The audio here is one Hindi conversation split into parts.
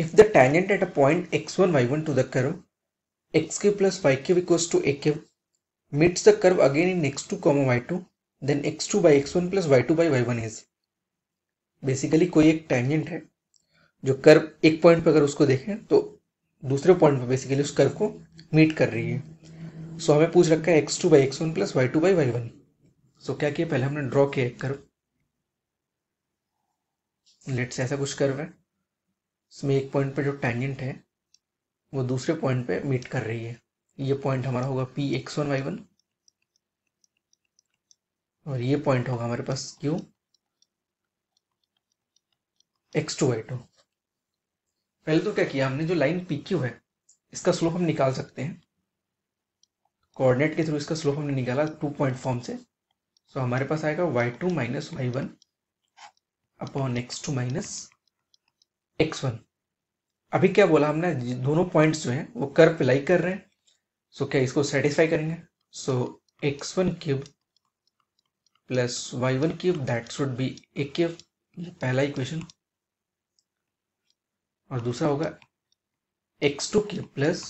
If the tangent at a point x1, y1 to the curve xq plus yq equals to aq meets the curve again in x2 comma y2 then x2 by x1 plus y2 by y1 is basically कोई एक टैंजेंट है जो कर्व एक पॉइंट पर अगर उसको देखें तो दूसरे पॉइंट पर बेसिकली उस कर्व को मीट कर रही है सो so, हमें पूछ रखा है x two by x one plus y two by y one so क्या किया पहले हमने ड्रॉ किया एक कर्व लेट्स ऐसा कुछ कर्व है इसमें एक पॉइंट पे जो टेंजेंट है वो दूसरे पॉइंट पे मीट कर रही है ये पॉइंट हमारा होगा P x one y one और ये पॉइंट होगा हमारे पास Q x two y two पहले तो क्या किया हमने जो लाइन पी क्यू है इसका स्लोप हम निकाल सकते हैं कोऑर्डिनेट के थ्रू इसका स्लोप हमने निकाला टू पॉइंट फॉर्म से सो हमारे पास आएगा y two minus y one upon x two minus x one अभी क्या बोला हमने दोनों पॉइंट्स जो हैं वो कर पे कर रहे हैं सो क्या इसको सेटिस्फाई करेंगे so x one cube plus y one cube that should be a cube ये पहला इक्वेशन और दूसरा होगा x two cube plus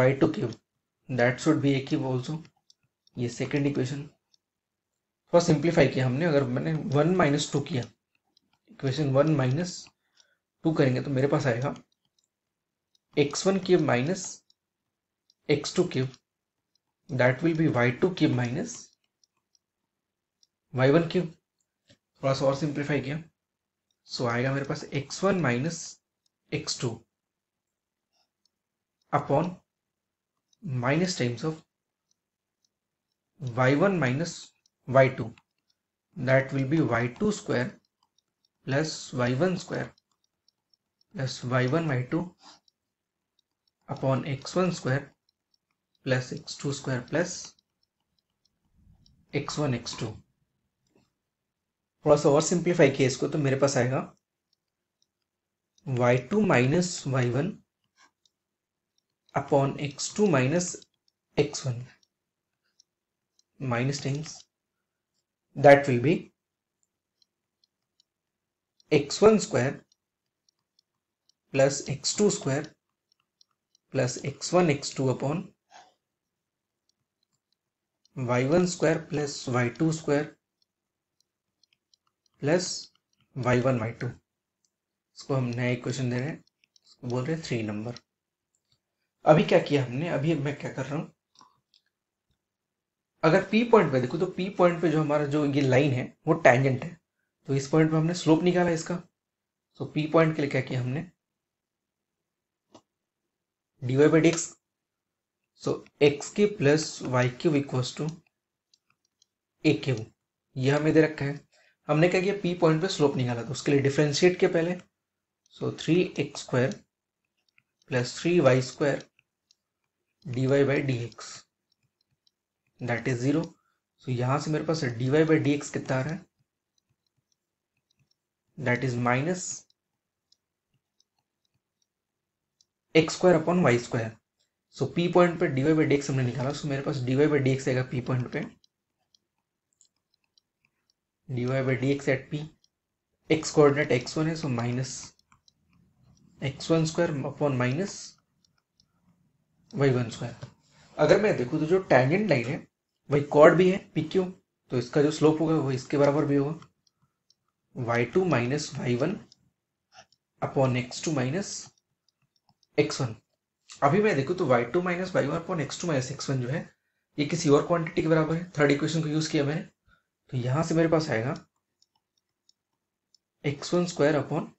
y two cube that should be a cube also ये सेकेंड इक्वेशन थोड़ा सिंप्लीफाई किया हमने अगर मैंने वन माइनस टू किया इक्वेशन वन माइनस टू करेंगे तो मेरे पास आएगा x one cube minus x two cube that will be y two cube minus y one cube थोड़ा सा और सिंप्लीफाई किया सो so, आएगा मेरे पास x one minus x two upon minus times of y one minus y two that will be y two square plus y one square plus y one y two upon x one square plus x two square plus x one x two थोड़ा सा और सिंप्लीफाई किया इसको तो मेरे पास आएगा y two minus y one upon x two minus x one minus times that will be x1 square plus x2 square plus x1 x2 upon y1 square plus y2 square plus y one y two इसको हम नया इक्वेशन दे रहे हैं इसको बोल रहे हैं थ्री नंबर अभी क्या किया हमने अभी मैं क्या कर रहा हूं अगर P पॉइंट पे देखो तो P पॉइंट पे जो हमारा जो ये लाइन है वो टैंजेंट है तो इस पॉइंट पे हमने स्लोप निकाला इसका सो पी पॉइंट के लिए क्या किया हमने d y by d x so x के plus y cube equals to a cube ये हमें दे रखा है हमने क्या किया पी पॉइंट पे स्लोप निकाला तो उसके लिए डिफ्रेंशिएट के पहले so three x square plus three y square d y by d x that is zero so यहां से मेरे पास d y by d x कितना आ रहा है that is minus x square upon y square so P point पे dy by dx हमने निकाला सो so, मेरे पास dy by dx आएगा पी point पे dy by dx x p x coordinate x one है so minus x square upon minus y square अगर मैं देखूँ तो जो टैंजेंट लाइन है वही कॉर्ड भी है पी क्यू तो इसका जो स्लोप होगा वो इसके बराबर भी होगा y2 minus y1 upon x2 minus x1 अभी मैं देखूँ तो y2 minus y one upon x two minus x one जो है ये किसी और क्वांटिटी के बराबर है थर्ड इक्वेशन को यूज किया मैंने तो यहां से मेरे पास आएगा x one square upon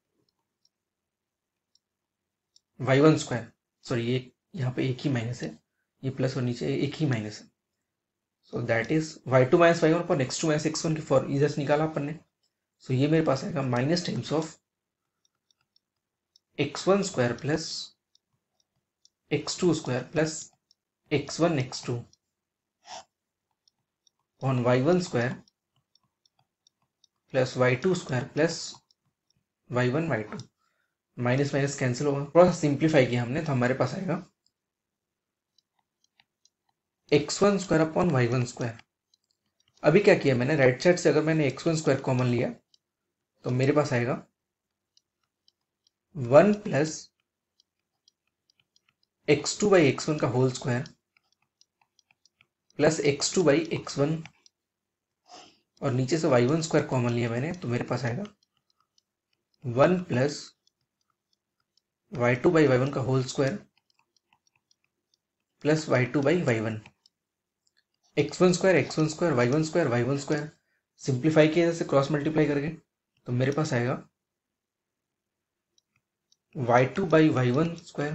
y one square sorry ये यहाँ पे एक ही माइनस है ये प्लस और नीचे एक ही माइनस है so that is y two minus y one upon x two minus x one की फॉर इधर से निकाला अपन ने सो ये मेरे पास आएगा minus times of x one square plus x two square plus x one x two on y one square plus y two square plus y one y two minus minus cancel होगा थोड़ा सा सिंप्लीफाई किया हमने तो हमारे पास आएगा x one square upon y one square अभी क्या किया मैंने राइट साइड से अगर मैंने एक्स वन स्क्वायर कॉमन लिया तो मेरे पास आएगा one plus x two by x one का whole square plus x two by x one और नीचे से वाई वन स्क्वायर कॉमन लिया मैंने तो मेरे पास आएगा one plus y two by y one का whole square plus y two by y one x one square x one square y one square y one square simplify किया जैसे क्रॉस मल्टीप्लाई करके तो मेरे पास आएगा y two by y one square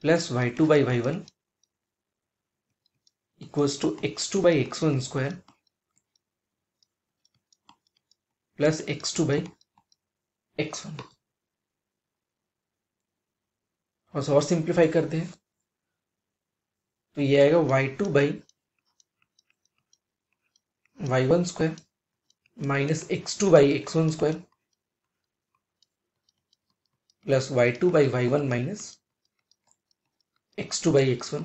plus y two by y one equals to x two by x one square plus x two by x one और और सिंप्लीफाई करते हैं तो ये आएगा y two by y one square minus x two by x one square plus y two by y one minus x two by x one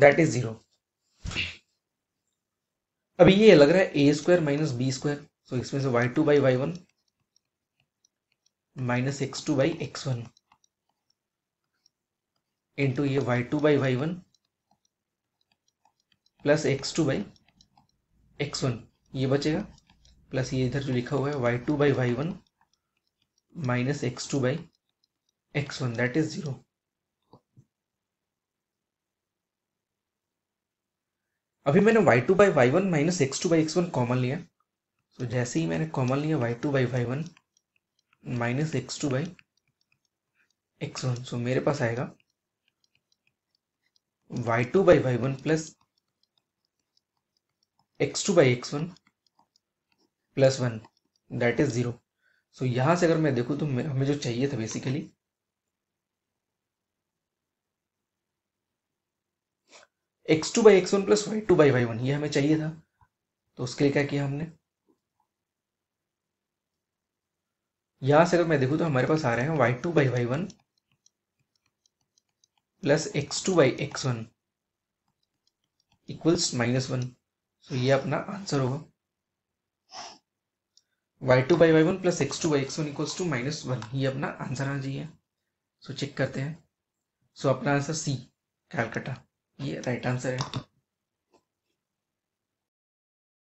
that is zero अभी ये लग रहा है a square minus b square so इसमें से y two by y one minus x two by x one into ये y two by y one plus x two by x one ये बचेगा प्लस ये इधर जो लिखा हुआ है y two by y one minus x two by x one that is zero अभी मैंने y two by y one minus x two by x one common लिया तो जैसे ही मैंने कॉमन लिया y two by y one minus x two by x one so मेरे पास आएगा y two by y one plus x two by x one plus one that is zero so यहां से अगर मैं देखू तो हमें जो चाहिए था basically x two by x one plus y two by y one ये हमें चाहिए था तो उसके लिए क्या किया हमने यहां से अगर मैं देखू तो हमारे पास आ रहे हैं y two by y one plus x two by x one equals minus one so ये अपना आंसर होगा y two by y one plus x two by x one equals to minus one ये अपना आंसर आना चाहिए सो चेक करते हैं सो so, अपना आंसर सी कैलकटा ये राइट आंसर है